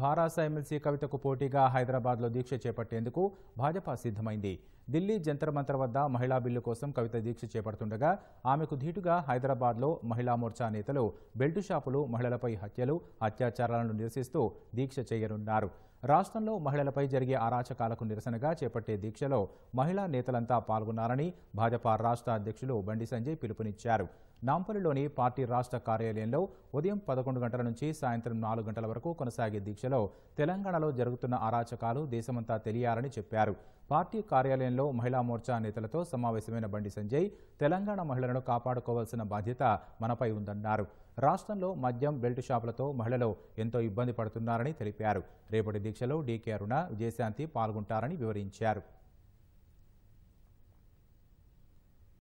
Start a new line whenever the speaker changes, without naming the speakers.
భారాస MLC కవితకు పోటీగా హైదరాబాద్లో దీక్ష చేపట్టేందుకు భాజపా సిద్ధమైంది ఢిల్లీ జంతర్ మంతర్ వద్ద మహిళా బిల్లు కోసం కవిత దీక్ష చేపడుతుండగా ఆమెకు ధీటుగా హైదరాబాద్లో మహిళా మోర్చా నేతలు బెల్టు షాపులు మహిళలపై హత్యలు అత్యాచారాలను నిరసిస్తూ దీక్ష చేయనున్నారు రాష్ట్రంలో మహిళలపై జరిగే అరాచకాలకు నిరసనగా చేపట్టే దీక్షలో మహిళా నేతలంతా పాల్గొన్నారని భాజపా రాష్ట్ర అధ్యక్షులు బండి సంజయ్ పిలుపునిచ్చారు నాంపల్లిలోని పార్టీ రాష్ట్ర కార్యాలయంలో ఉదయం పదకొండు గంటల నుంచి సాయంత్రం నాలుగు గంటల వరకు కొనసాగే దీక్షలో తెలంగాణలో జరుగుతున్న అరాచకాలు దేశమంతా తెలియాలని చెప్పారు పార్టీ కార్యాలయంలో మహిళా మోర్చా నేతలతో సమావేశమైన బండి సంజయ్ తెలంగాణ మహిళలను కాపాడుకోవాల్సిన బాధ్యత మనపై ఉందన్నారు రాష్ట్రంలో మద్యం బెల్ట్ షాపులతో మహిళలు ఎంతో ఇబ్బంది పడుతున్నారని తెలిపారు రేపటి దీక్షలో డీకే అరుణ విజయశాంతి పాల్గొంటారని వివరించారు